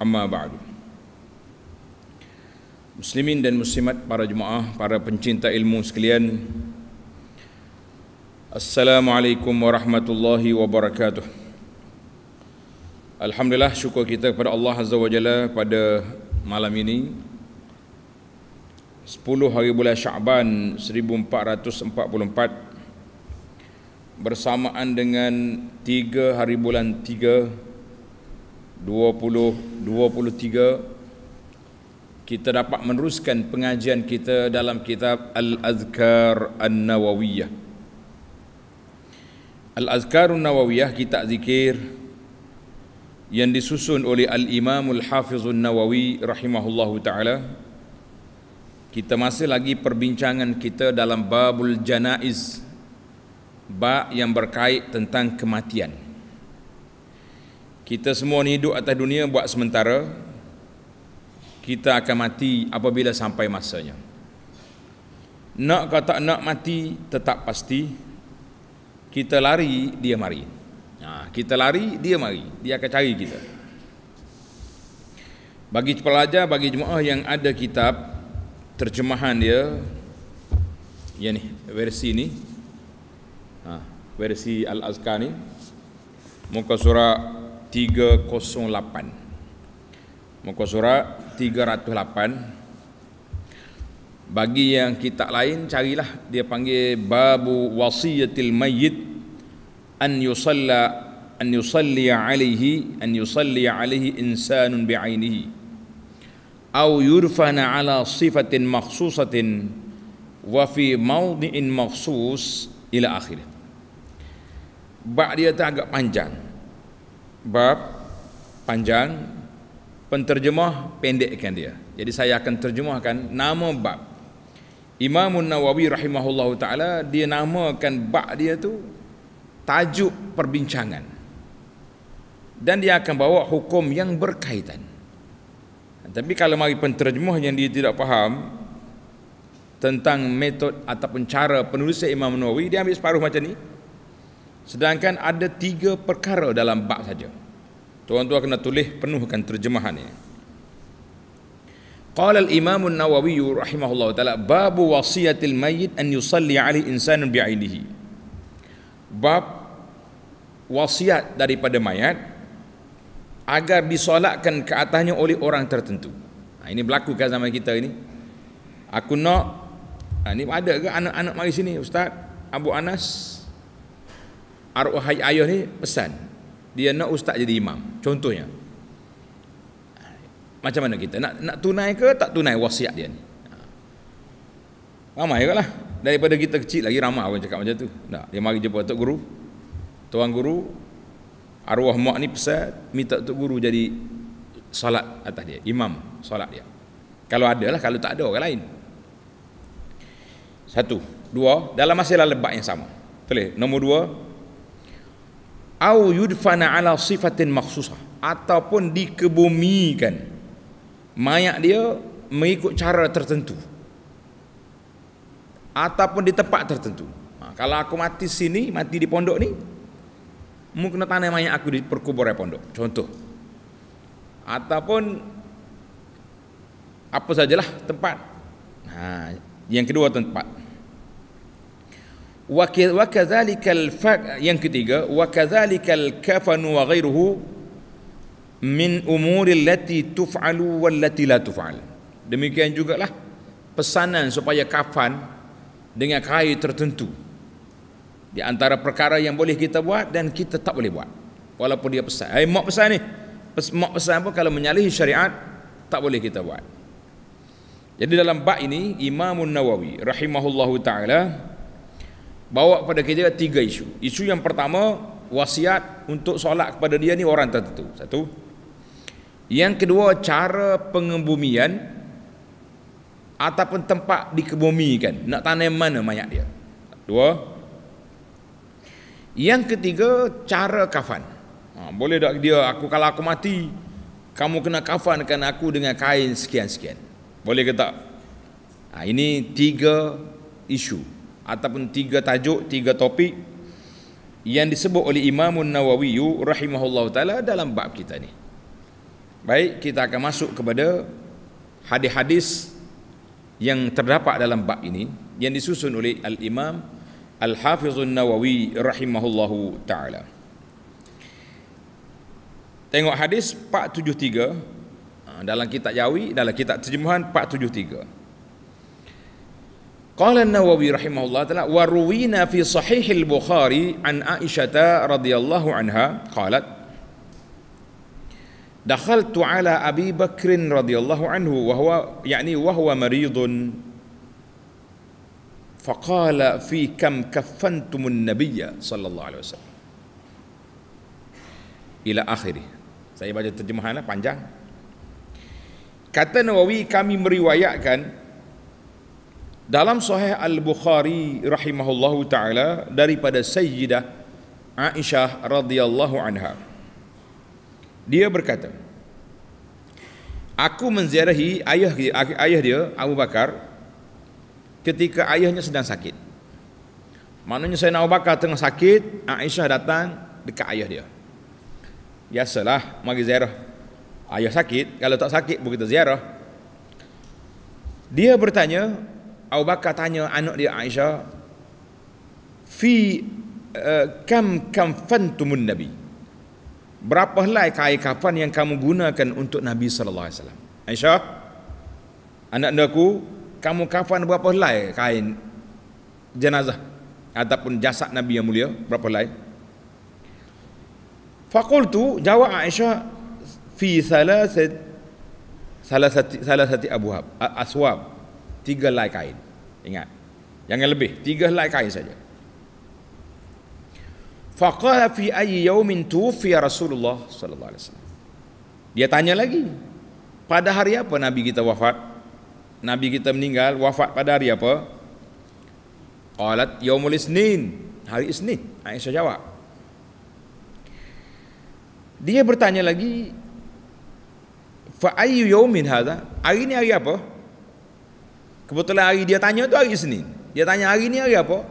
amma ba'du muslimin dan muslimat para jemaah para pencinta ilmu sekalian assalamualaikum warahmatullahi wabarakatuh alhamdulillah syukur kita kepada Allah azza wajalla pada malam ini 10 hari bulan Syaban 1444 bersamaan dengan 3 hari bulan 3 2023 kita dapat meneruskan pengajian kita dalam kitab Al-Azkar An-Nawawiyah. Al-Azkar An-Nawawiyah kita zikir yang disusun oleh Al-Imam Al-Hafiz An-Nawawi rahimahullahu taala. Kita masih lagi perbincangan kita dalam Babul Janaiz bab yang berkait tentang kematian. Kita semua ni hidup atas dunia buat sementara Kita akan mati apabila sampai masanya Nak kata tak nak mati tetap pasti Kita lari dia mari nah, ha, Kita lari dia mari Dia akan cari kita Bagi pelajar bagi jemaah yang ada kitab Terjemahan dia Yang ni versi ni ha, Versi Al-Azkar ni Muka surah 308 Muka surat 308 Bagi yang kita lain carilah Dia panggil Babu wasiyatil mayyid An yusalla An yusalli alihi An yusalli alihi insanun bi'ainihi Au yurfana ala sifatin maksusatin Wa fi maudi'in maksus Ila akhirat Bak dia tak agak panjang bab panjang penterjemah pendekkan dia jadi saya akan terjemahkan nama bab Imam Nawawi rahimahullahu taala dia namakan bab dia tu tajuk perbincangan dan dia akan bawa hukum yang berkaitan tapi kalau mari penterjemah yang dia tidak faham tentang metod ataupun cara penulisan Imam Nawawi dia ambil separuh macam ni Sedangkan ada tiga perkara dalam bab saja. Tuan-tuan kena tulis penuhkan terjemahan ini. Qala al-Imam nawawi rahimahullahu taala babu wasiyatil mayyit an yusalli 'ala insan bi'ainihi. Bab wasiat daripada mayat agar disolatkan ke atasnya oleh orang tertentu. Nah, ha, ini berlaku kan zaman kita ini. Aku nak ha, ni ada ke anak-anak mari sini ustaz Abu Anas arwah ayah ni pesan dia nak ustaz jadi imam contohnya macam mana kita nak nak tunai ke tak tunai wasiat dia ni ramai lah daripada kita kecil lagi ramai orang cakap macam tu tak dia mari jumpa tok guru tuan guru arwah mak ni pesan minta tok guru jadi salat atas dia imam salat dia kalau ada lah kalau tak ada orang lain satu dua dalam masalah lebat yang sama boleh nombor dua au yudfana ala sifatin makhsusah ataupun dikebumikan mayat dia mengikut cara tertentu ataupun di tempat tertentu ha, kalau aku mati sini mati di pondok ni mu kena tanam mayat aku di perkuburan pondok contoh ataupun apa sajalah tempat ha, yang kedua tempat wakazalikal fa yang ketiga wakazalikal kafan wa ghairuhu min umuri allati tuf'alu wallati la tuf'al demikian jugalah pesanan supaya kafan dengan kain tertentu di antara perkara yang boleh kita buat dan kita tak boleh buat walaupun dia pesan hai mak pesan ni Pes, mak pesan apa kalau menyalahi syariat tak boleh kita buat jadi dalam bab ini Imam Nawawi rahimahullahu taala bawa kepada kita tiga isu. Isu yang pertama, wasiat untuk solat kepada dia ni orang tertentu. Satu. Yang kedua, cara pengembumian ataupun tempat dikebumikan. Nak tanam mana mayat dia. Dua. Yang ketiga, cara kafan. Ha, boleh tak dia, aku kalau aku mati, kamu kena kafankan aku dengan kain sekian-sekian. Boleh ke tak? Ha, ini tiga isu ataupun tiga tajuk, tiga topik yang disebut oleh Imam Nawawi rahimahullahu taala dalam bab kita ni. Baik, kita akan masuk kepada hadis-hadis yang terdapat dalam bab ini yang disusun oleh Al-Imam Al-Hafizun Nawawi rahimahullahu taala. Tengok hadis 473 dalam kitab Yawi, dalam kitab terjemahan 473. قال النووي رحمه الله تعالى وروينا في صحيح البخاري عن عائشة رضي الله عنها قالت دخلت على أبي بكر رضي الله عنه وهو يعني وهو مريض فقال في كم كفنتم النبي صلى الله عليه وسلم إلى آخره saya baca terjemahan panjang kata Nawawi kami meriwayatkan dalam sahih al-bukhari rahimahullahu taala daripada sayyidah aisyah radhiyallahu anha dia berkata aku menziarahi ayah dia ayah dia Abu Bakar ketika ayahnya sedang sakit maknanya saya Abu Bakar tengah sakit Aisyah datang dekat ayah dia Ya salah, mari ziarah ayah sakit kalau tak sakit boleh kita ziarah dia bertanya Abu Bakar tanya anak dia Aisyah fi uh, kam kam fantumun nabi berapa helai kain kafan yang kamu gunakan untuk nabi sallallahu alaihi wasallam Aisyah anak aku kamu kafan berapa helai kain jenazah ataupun jasad nabi yang mulia berapa helai Fakultu jawab Aisyah fi salasat salasati salasati abuhab aswab tiga helai kain. Ingat. Jangan lebih, tiga helai kain saja. Faqala fi ayyi yawmin tuwfiya Rasulullah sallallahu alaihi wasallam. Dia tanya lagi. Pada hari apa Nabi kita wafat? Nabi kita meninggal wafat pada hari apa? Qalat yaumul isnin. Hari Isnin. Aisyah jawab. Dia bertanya lagi, fa ayyu yawmin hadha? Hari ini hari apa? Kebetulan hari dia tanya tu hari Senin. Dia tanya hari ni hari apa?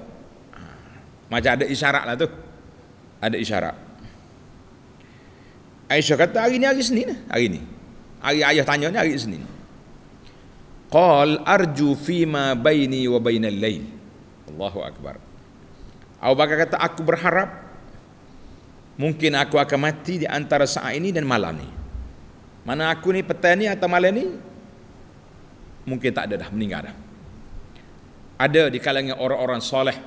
Ah, macam ada isyarat lah tu. Ada isyarat. Aisyah kata hari ni hari Senin. Eh? Hari ni. Hari ayah tanya ni hari Senin. Qal arju fima baini wa bainal lain. Allahu Akbar. Abu Bakar kata aku berharap mungkin aku akan mati di antara saat ini dan malam ni. Mana aku ni petani atau malam ni mungkin tak ada dah meninggal dah ada di kalangan orang-orang soleh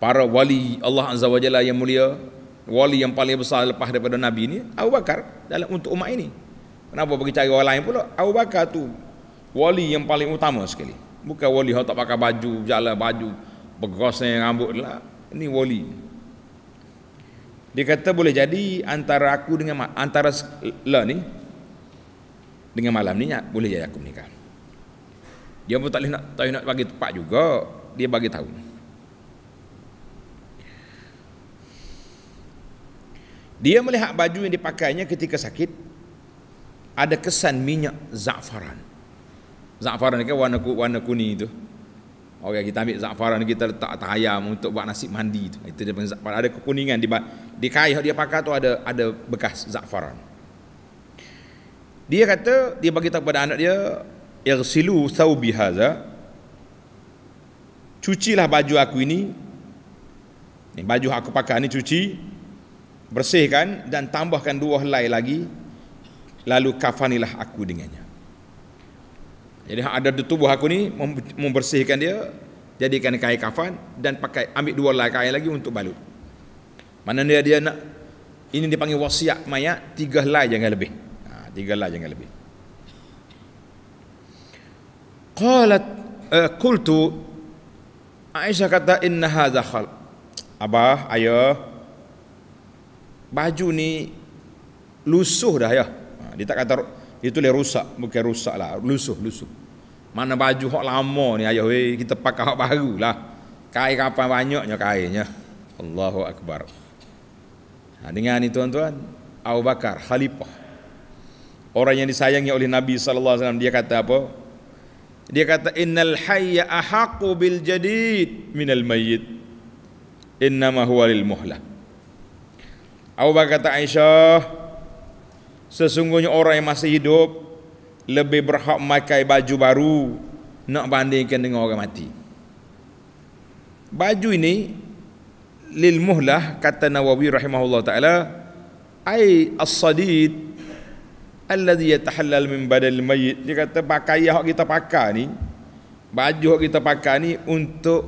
para wali Allah Azza Wajalla yang mulia wali yang paling besar lepas daripada Nabi ini, Abu Bakar dalam untuk umat ini kenapa bagi cari orang lain pula Abu Bakar tu wali yang paling utama sekali bukan wali yang tak pakai baju jalan baju yang rambut lah ini wali dia kata boleh jadi antara aku dengan antara lah ni dengan malam ni boleh jadi aku nikah. dia pun tak boleh nak, tak boleh nak bagi tepat juga dia bagi tahu dia melihat baju yang dipakainya ketika sakit ada kesan minyak za'faran za'faran ni kan warna, warna kuning itu Okay kita ambil za'faran kita letak atas ayam untuk buat nasi mandi itu. Itu dia panggil za'faran. Ada kekuningan di di kain dia pakai tu ada ada bekas za'faran. Dia kata dia bagi tahu kepada anak dia irsilu thawbi hadza. Cucilah baju aku ini. Ini baju aku pakai ni cuci. Bersihkan dan tambahkan dua helai lagi lalu kafanilah aku dengannya. Jadi hak ada di tubuh aku ni membersihkan dia, jadikan kain kafan dan pakai ambil dua helai kain lagi untuk balut. Mana dia dia nak ini dipanggil wasiat mayat tiga helai jangan lebih. Tiga lah jangan lebih. Qalat uh, Aisyah kata inna haza khal. Abah, ayah. Baju ni lusuh dah ya. Dia tak kata dia tulis rusak, bukan rusak lah. Lusuh, lusuh. Mana baju hok lama ni ayah we kita pakai hok baru lah. Kain kapan banyaknya kainnya. Allahu akbar. Nah, ha, dengan ni tuan-tuan, Abu Bakar khalifah. Orang yang disayangi oleh Nabi sallallahu alaihi wasallam dia kata apa? Dia kata innal hayya ahaqqu bil jadid minal mayyit innama huwa lil muhla. Abu Bakar kata Aisyah sesungguhnya orang yang masih hidup lebih berhak memakai baju baru nak bandingkan dengan orang mati. Baju ini lil muhlah kata Nawawi rahimahullah taala ai as-sadid Allazi yatahallal min badal mayyit. Dia kata pakaian yang kita pakai ni, baju yang kita pakai ni untuk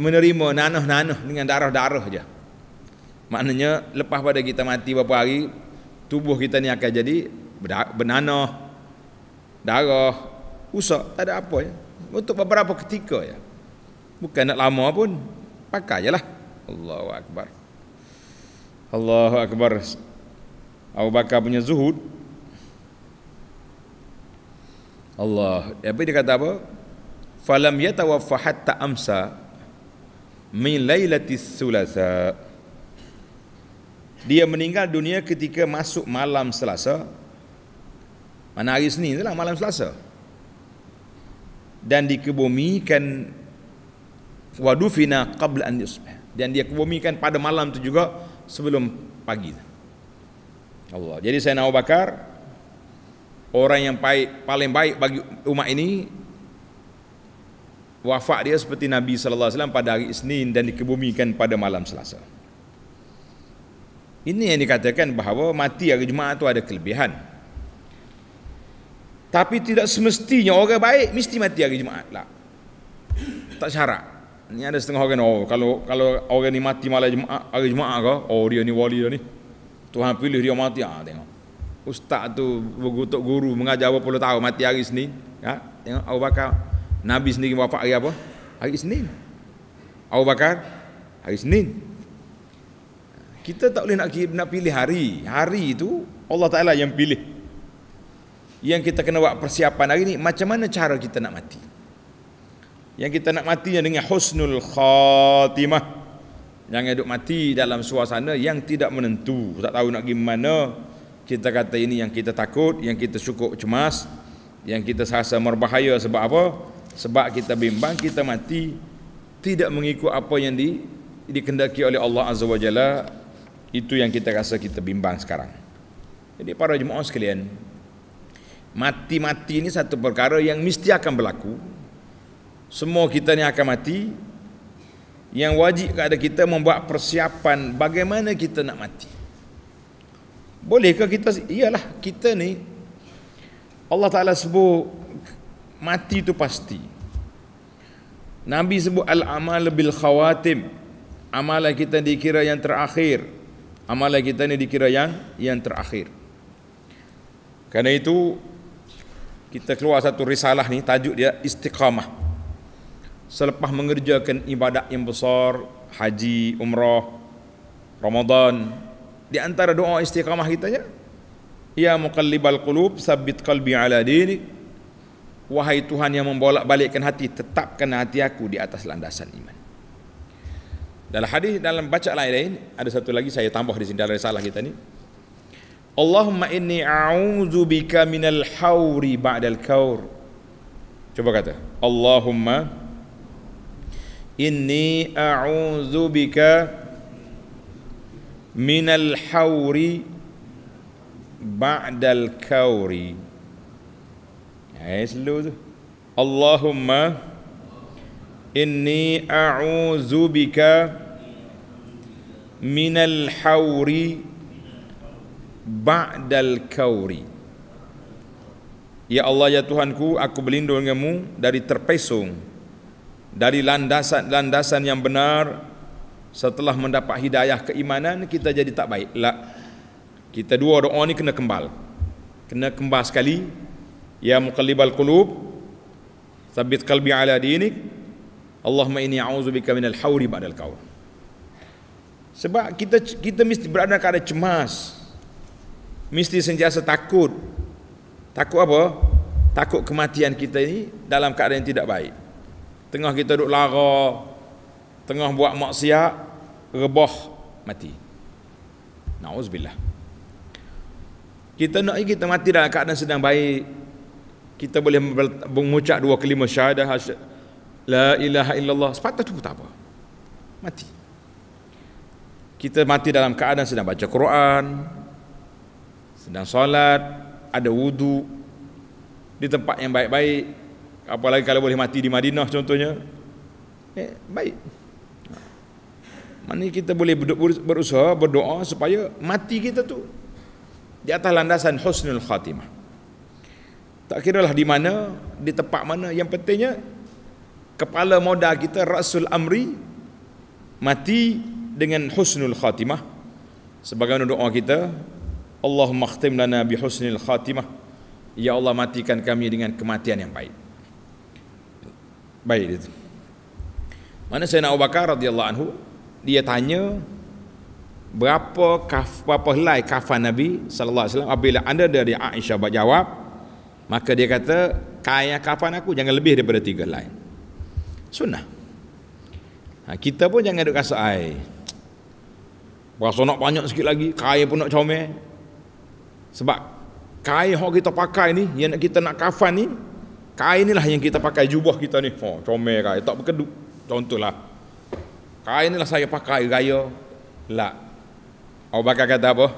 menerima nanah-nanah dengan darah-darah je. Maknanya lepas pada kita mati beberapa hari, tubuh kita ni akan jadi bernanah darah usak tak ada apa ya untuk beberapa ketika ya bukan nak lama pun pakai jelah Allahu akbar Allahu akbar Abu Bakar punya zuhud Allah apa dia kata apa falam yatawaffa ta'amsa, amsa min lailatis sulasa dia meninggal dunia ketika masuk malam Selasa mana hari Senin lah malam Selasa dan dikebumikan wadufina qabla an yusbah dan dia kebumikan pada malam tu juga sebelum pagi itu. Allah. Jadi saya Abu Bakar orang yang baik, paling baik bagi umat ini wafat dia seperti Nabi sallallahu alaihi wasallam pada hari Isnin dan dikebumikan pada malam Selasa. Ini yang dikatakan bahawa mati hari Jumaat itu ada kelebihan. Tapi tidak semestinya orang baik mesti mati hari Jumaat lah. Tak syarat. Ini ada setengah orang oh kalau kalau orang ni mati malam Jumaat hari Jumaat ke oh dia ni wali dah ni. Tuhan pilih dia mati ah tengok. Ustaz tu bergutuk guru mengajar apa puluh tahun mati hari Senin. Ya, tengok Abu Bakar Nabi sendiri wafat hari apa? Hari Isnin. Abu Bakar hari Isnin. Kita tak boleh nak nak pilih hari. Hari itu Allah Taala yang pilih. Yang kita kena buat persiapan hari ni macam mana cara kita nak mati? Yang kita nak matinya dengan husnul khatimah. Jangan duduk mati dalam suasana yang tidak menentu. Tak tahu nak pergi mana. Kita kata ini yang kita takut, yang kita cukup cemas, yang kita rasa merbahaya sebab apa? Sebab kita bimbang, kita mati. Tidak mengikut apa yang di, dikendaki oleh Allah Azza wa Jalla. Itu yang kita rasa kita bimbang sekarang. Jadi para jemaah sekalian, mati-mati ini satu perkara yang mesti akan berlaku. Semua kita ni akan mati, yang wajib kepada kita membuat persiapan bagaimana kita nak mati. Bolehkah kita iyalah kita ni Allah Taala sebut mati tu pasti. Nabi sebut al-amal bil khawatim. Amalan kita dikira yang terakhir. Amalan kita ni dikira yang yang terakhir. Karena itu kita keluar satu risalah ni tajuk dia istiqamah selepas mengerjakan ibadat yang besar haji, umrah, Ramadan di antara doa istiqamah kita ya ya muqallibal qulub sabit qalbi ala dini wahai Tuhan yang membolak-balikkan hati tetapkan hati aku di atas landasan iman dalam hadis dalam baca lain-lain ada satu lagi saya tambah di sini dalam risalah kita ni Allahumma inni a'udzu bika minal hauri ba'dal kaur coba kata Allahumma inni a'udzu bika minal hauri ba'dal kauri ayat lu tu Allahumma inni a'udzu bika minal hauri ba'dal kauri Ya Allah ya Tuhanku aku berlindung denganmu dari terpesong dari landasan-landasan yang benar setelah mendapat hidayah keimanan kita jadi tak baik lah kita dua doa ni kena kembal kena kembal sekali ya muqallibal qulub thabbit qalbi ala dinik Allahumma inni a'udzubika minal hawri ba'dal qawl sebab kita kita mesti berada keadaan cemas mesti sentiasa takut takut apa takut kematian kita ini dalam keadaan yang tidak baik tengah kita duduk lara tengah buat maksiat rebah mati nauzubillah kita nak kita mati dalam keadaan sedang baik kita boleh mengucap dua kelima syahadah la ilaha illallah sepatah tu tak apa mati kita mati dalam keadaan sedang baca Quran sedang solat ada wudu di tempat yang baik-baik apalagi kalau boleh mati di Madinah contohnya eh, baik Mana kita boleh berusaha berdoa supaya mati kita tu di atas landasan husnul khatimah tak kira lah di mana, di tempat mana. Yang pentingnya, kepala modal kita, Rasul Amri, mati dengan husnul khatimah. Sebagaimana doa kita, Allahumma khtim lana bi husnul khatimah. Ya Allah matikan kami dengan kematian yang baik. Baik dia tu. Mana saya nak Abu Bakar anhu dia tanya berapa kaf, berapa helai kafan Nabi saw. apabila anda dari Aisyah jawab, maka dia kata kaya kafan aku jangan lebih daripada tiga helai. Sunnah. Ha, kita pun jangan duduk rasa ai. Rasa nak banyak sikit lagi, kaya pun nak comel. Sebab kaya yang kita pakai ni, yang kita nak kafan ni, Kain inilah yang kita pakai jubah kita ni. Oh, comel kain. Tak berkedut, Contohlah. Kain inilah saya pakai raya. Lah. Abu Bakar kata apa?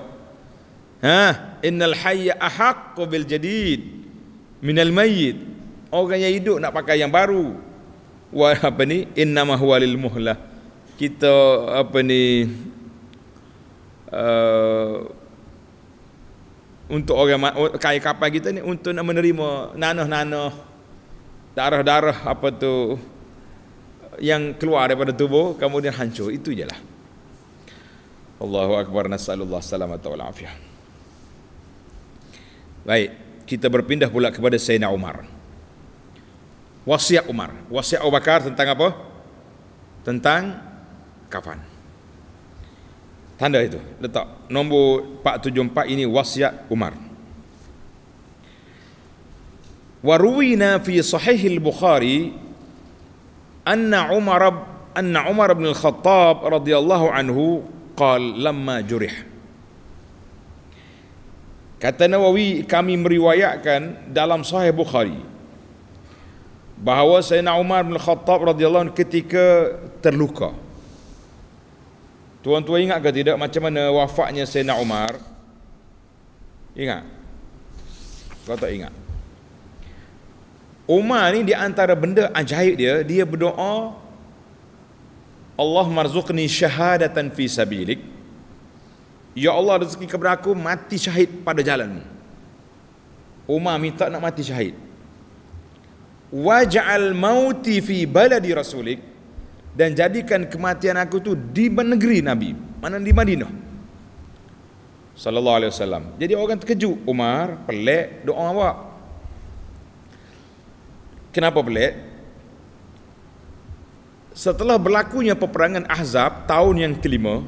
Ha? Innal hayya ahakku bil jadid. Minal mayyit. Orang yang hidup nak pakai yang baru. Wa apa ni? Innama huwa lil muhlah. Kita apa ni? Uh, untuk orang kaya kapal kita ni untuk nak menerima nanah-nanah darah-darah apa tu yang keluar daripada tubuh kemudian hancur itu jelah Allahu akbar nasallallahu salamat wa afiyah baik kita berpindah pula kepada Sayyidina Umar wasiat Umar wasiat Abu Bakar tentang apa tentang kafan tanda itu letak nombor 474 ini wasiat Umar وروينا في صحيح البخاري an عمر an عمر bin al Khattab radhiyallahu anhu, قال lama jurih'. Kata Nawawi kami meriwayatkan dalam Sahih Bukhari bahawa Sayyidina Umar bin Khattab radhiyallahu anhu ketika terluka. Tuan-tuan ingat ke tidak macam mana wafatnya Sayyidina Umar? Ingat? Kau tak ingat? Umar ni di antara benda ajaib dia dia berdoa Allah marzuqni syahadatan fi sabilik Ya Allah rezeki kepada aku mati syahid pada jalan Umar minta nak mati syahid Waja'al mauti fi baladi rasulik Dan jadikan kematian aku tu di negeri Nabi Mana di Madinah Sallallahu alaihi wasallam Jadi orang terkejut Umar pelik doa awak Kenapa pula? Setelah berlakunya peperangan Ahzab tahun yang kelima,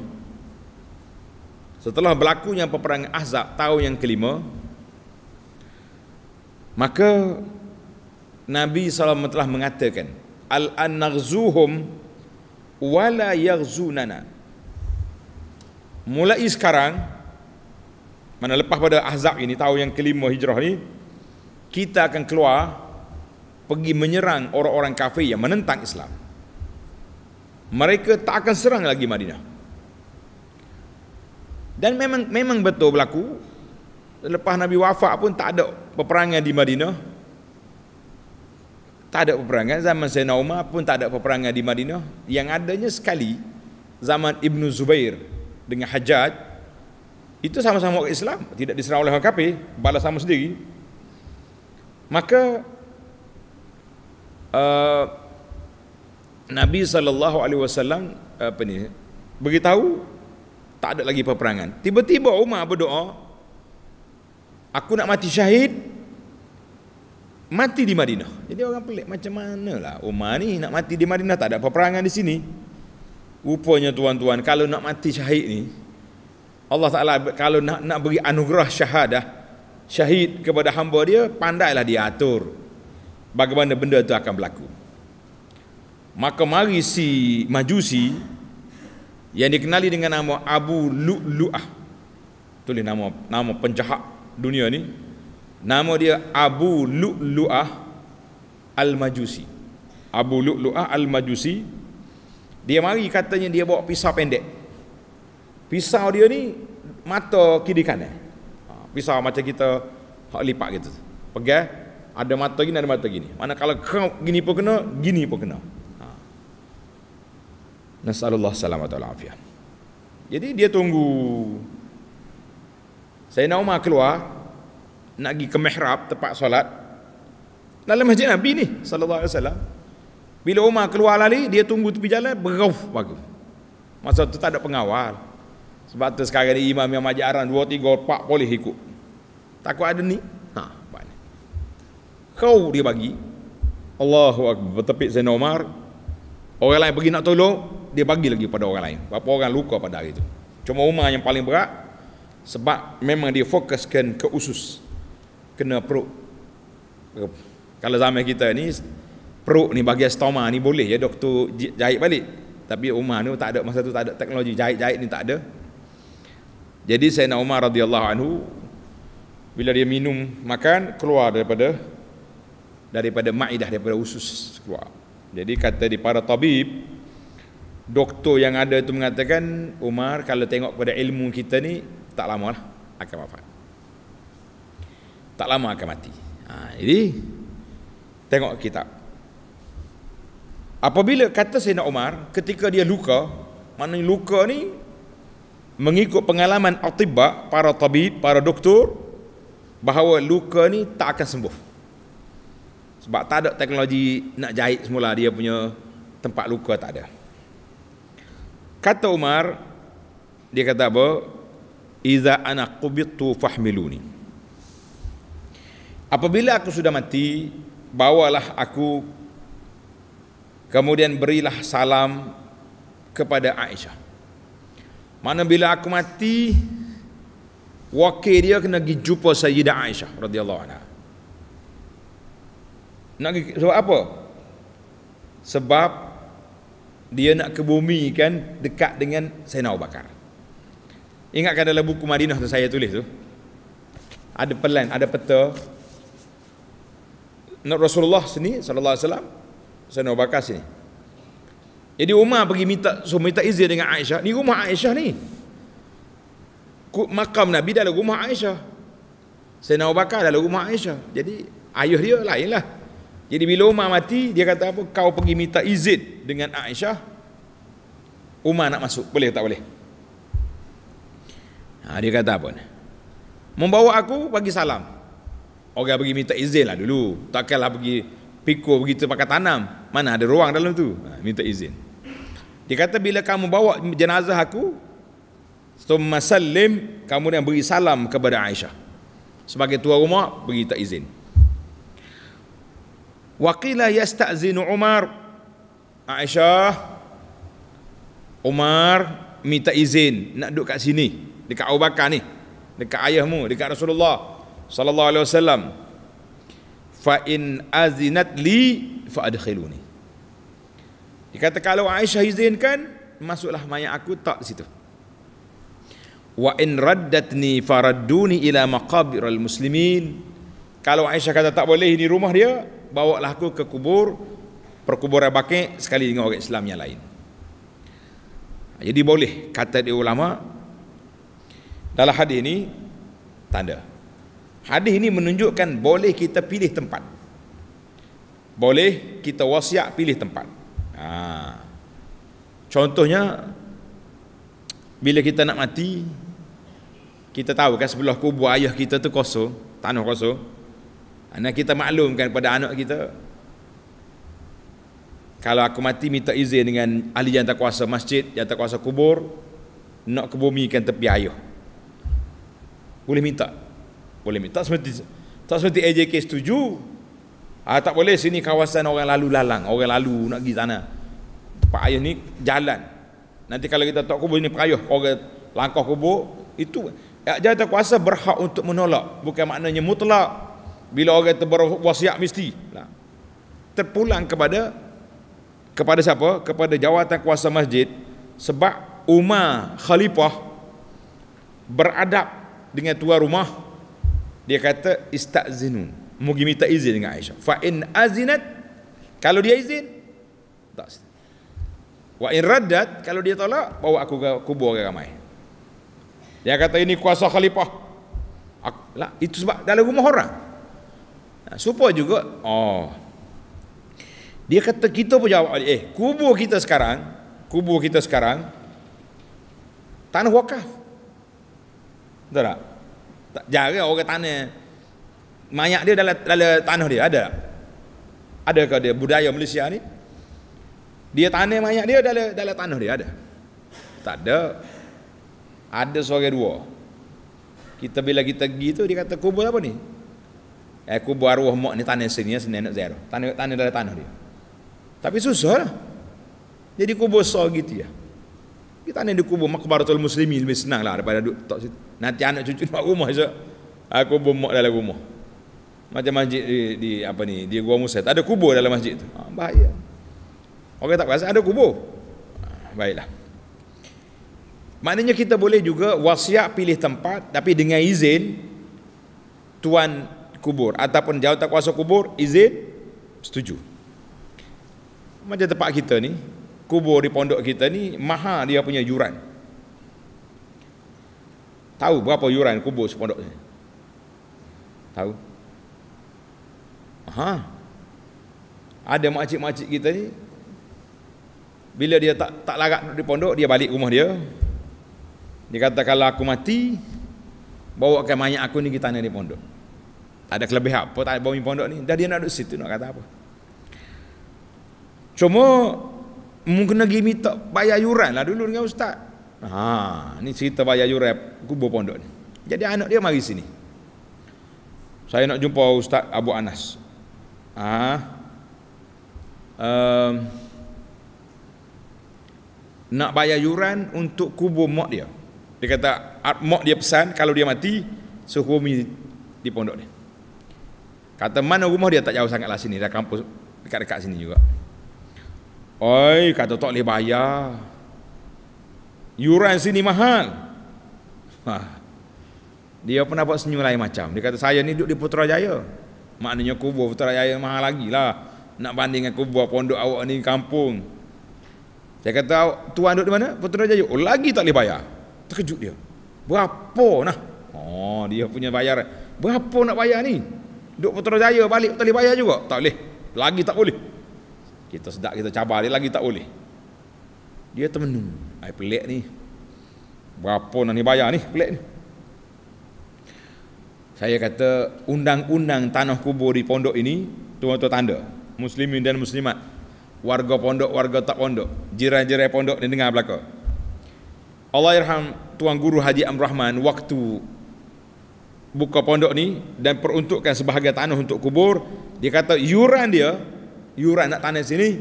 setelah berlakunya peperangan Ahzab tahun yang kelima, maka Nabi SAW telah mengatakan, Al-an naghzuhum wala yaghzunana. Mulai sekarang, mana lepas pada Ahzab ini, tahun yang kelima hijrah ini, kita akan keluar pergi menyerang orang-orang kafir yang menentang Islam. Mereka tak akan serang lagi Madinah. Dan memang memang betul berlaku. Lepas Nabi wafat pun tak ada peperangan di Madinah. Tak ada peperangan zaman Sayyidina Umar pun tak ada peperangan di Madinah. Yang adanya sekali zaman Ibnu Zubair dengan Hajjaj itu sama-sama Islam, tidak diserang oleh orang kafir, balas sama sendiri. Maka Uh, Nabi saw. alaihi wasallam apa ni beritahu tak ada lagi peperangan. Tiba-tiba Umar berdoa, aku nak mati syahid, mati di Madinah. Jadi orang pelik macam mana lah, Umar ni nak mati di Madinah tak ada peperangan di sini. Rupanya tuan-tuan kalau nak mati syahid ni Allah Taala kalau nak nak beri anugerah syahadah syahid kepada hamba dia pandailah dia atur bagaimana benda itu akan berlaku. Maka mari si Majusi yang dikenali dengan nama Abu Lu'lu'ah. dia nama nama penjahat dunia ni. Nama dia Abu Lu'lu'ah Al-Majusi. Abu Lu'lu'ah Al-Majusi. Dia mari katanya dia bawa pisau pendek. Pisau dia ni mata kiri kanan. Ha, pisau macam kita hak lipat gitu. Pegang ada mata gini, ada mata gini. Mana kalau kau gini pun kena, gini pun kena. Ha. Nasalullah salamat afiyah. Jadi dia tunggu. Saya nak Umar keluar, nak pergi ke mihrab tempat solat. Dalam masjid Nabi ni, sallallahu alaihi wasallam. Bila Umar keluar lali, dia tunggu tepi jalan, berauf bagi. Masa tu tak ada pengawal. Sebab tu sekarang ni imam yang majaran, dua, tiga, empat polis ikut. Takut ada ni, kau dia bagi Allahu Akbar Bertepik Zain Omar Orang lain pergi nak tolong Dia bagi lagi pada orang lain Berapa orang luka pada hari itu Cuma Umar yang paling berat Sebab memang dia fokuskan ke usus Kena perut Kalau zaman kita ni Perut ni bagi stoma ni boleh ya Doktor jahit balik Tapi Umar ni tak ada Masa tu tak ada teknologi Jahit-jahit ni tak ada Jadi Sayyidina Umar radhiyallahu anhu bila dia minum makan keluar daripada daripada maidah daripada usus keluar. Jadi kata di para tabib doktor yang ada itu mengatakan Umar kalau tengok pada ilmu kita ni tak lama lah akan wafat. Tak lama akan mati. Ha, jadi tengok kita. Apabila kata Sayyidina Umar ketika dia luka, mana luka ni mengikut pengalaman atibak, para tabib, para doktor bahawa luka ni tak akan sembuh sebab tak ada teknologi nak jahit semula dia punya tempat luka tak ada kata Umar dia kata apa iza ana qubitu fahmiluni apabila aku sudah mati bawalah aku kemudian berilah salam kepada Aisyah mana bila aku mati wakil dia kena pergi jumpa Sayyidah Aisyah radhiyallahu anha nak sebab apa? Sebab dia nak ke bumi kan, dekat dengan Sayyidina Abu Bakar. Ingatkan dalam buku Madinah tu saya tulis tu. Ada pelan, ada peta. Nak Rasulullah sini sallallahu alaihi wasallam Sayyidina Abu Bakar sini. Jadi Umar pergi minta so minta izin dengan Aisyah. Ni rumah Aisyah ni. makam Nabi dalam rumah Aisyah. Sayyidina Abu Bakar dalam rumah Aisyah. Jadi ayah dia lainlah. Lah. Jadi bila Umar mati, dia kata apa? Kau pergi minta izin dengan Aisyah. Umar nak masuk. Boleh tak boleh? Ha, dia kata apa? Membawa aku bagi salam. Orang pergi minta izin lah dulu. Takkanlah pergi pikul begitu pakai tanam. Mana ada ruang dalam tu. Ha, minta izin. Dia kata bila kamu bawa jenazah aku. Sama Kamu yang beri salam kepada Aisyah. Sebagai tua rumah. Beri tak izin. Wa qila yasta'zinu Umar. Aisyah Umar minta izin nak duduk kat sini dekat Abu Bakar ni dekat ayahmu dekat Rasulullah sallallahu alaihi wasallam fa in azinat li fa adkhiluni dia kata kalau Aisyah izinkan masuklah mayat aku tak di situ wa in raddatni faradduni ila maqabir al muslimin kalau Aisyah kata tak boleh ini rumah dia bawa lah aku ke kubur perkuburan baki sekali dengan orang Islam yang lain jadi boleh kata dia ulama dalam hadis ini tanda hadis ini menunjukkan boleh kita pilih tempat boleh kita wasiat pilih tempat ha. contohnya bila kita nak mati kita tahu kan sebelah kubur ayah kita tu kosong tanah kosong Anak kita maklumkan kepada anak kita. Kalau aku mati minta izin dengan ahli yang tak kuasa masjid, yang tak kuasa kubur, nak kebumikan tepi ayah. Boleh minta. Boleh minta. Tak seperti, tak seperti AJK setuju. Ah, tak boleh sini kawasan orang lalu lalang. Orang lalu nak pergi sana. Pak ayah ni jalan. Nanti kalau kita tak kubur ni Pak ayah. Orang langkah kubur. Itu. Yang jatuh kuasa berhak untuk menolak. Bukan maknanya mutlak bila orang berwasiat mesti nah, terpulang kepada kepada siapa kepada jawatan kuasa masjid sebab Umar khalifah beradab dengan tuan rumah dia kata istazinun mugi minta izin dengan Aisyah fa in azinat kalau dia izin tak wa in raddat kalau dia tolak bawa aku ke kubur orang ramai dia kata ini kuasa khalifah lah, itu sebab dalam rumah orang Ah, Supo juga oh. Dia kata kita pun jawab Eh kubur kita sekarang Kubur kita sekarang Tanah wakaf Betul tak? Jaga orang tanah Mayak dia dalam, dalam tanah dia ada Adakah dia budaya Malaysia ni Dia tanah mayak dia dalam, dalam tanah dia ada Tak ada Ada seorang dua Kita bila kita pergi tu dia kata kubur apa ni Aku ruh mak ni tanah sini sini nak zero. Tanah tanah dalam tanah dia. Tapi susah lah. Jadi kubur so gitu ya. Kita ni di kubur makbaratul muslimin lebih senang lah daripada duduk tak situ. Nanti anak cucu nak rumah je. Aku ah, buat mak dalam rumah. Macam masjid di, di apa ni, di Gua Musa. Tak ada kubur dalam masjid tu. Ah, bahaya. Orang tak perasan ada kubur. Ah, baiklah. Maknanya kita boleh juga wasiat pilih tempat tapi dengan izin tuan kubur ataupun jauh tak kuasa kubur izin setuju macam tempat kita ni kubur di pondok kita ni mahal dia punya yuran tahu berapa yuran kubur sepondok ni tahu ha ada makcik-makcik kita ni bila dia tak tak larat duduk di pondok dia balik rumah dia dia kata kalau aku mati bawakan mayat aku ni kita tanah di pondok ada kelebihan apa tak bawa pondok ni dah dia nak duduk situ nak kata apa cuma mungkin lagi minta bayar yuran lah dulu dengan ustaz ha, ni cerita bayar yuran kubur pondok ni jadi anak dia mari sini saya nak jumpa ustaz Abu Anas ha, um, nak bayar yuran untuk kubur mak dia dia kata mak dia pesan kalau dia mati suruh so, di pondok dia Kata mana rumah dia tak jauh sangat lah sini. Dah kampus dekat-dekat sini juga. Oi, kata tak boleh bayar. Yuran sini mahal. Ha. Dia pun buat senyum lain macam. Dia kata saya ni duduk di Putrajaya. Maknanya kubur Putrajaya mahal lagi lah. Nak bandingkan kubur pondok awak ni kampung. Saya kata tuan duduk di mana? Putrajaya. Oh lagi tak boleh bayar. Terkejut dia. Berapa nak? Oh dia punya bayar. Berapa nak bayar ni? Duk putera jaya balik tak boleh bayar juga. Tak boleh. Lagi tak boleh. Kita sedak kita cabar dia lagi tak boleh. Dia termenung. Ai pelik ni. Berapa nak ni bayar ni? Pelik ni. Saya kata undang-undang tanah kubur di pondok ini tuan-tuan tanda muslimin dan muslimat warga pondok warga tak pondok jiran-jiran pondok ni dengar belaka Allahyarham tuan guru Haji Amrahman waktu buka pondok ni dan peruntukkan sebahagian tanah untuk kubur dia kata yuran dia yuran nak tanah sini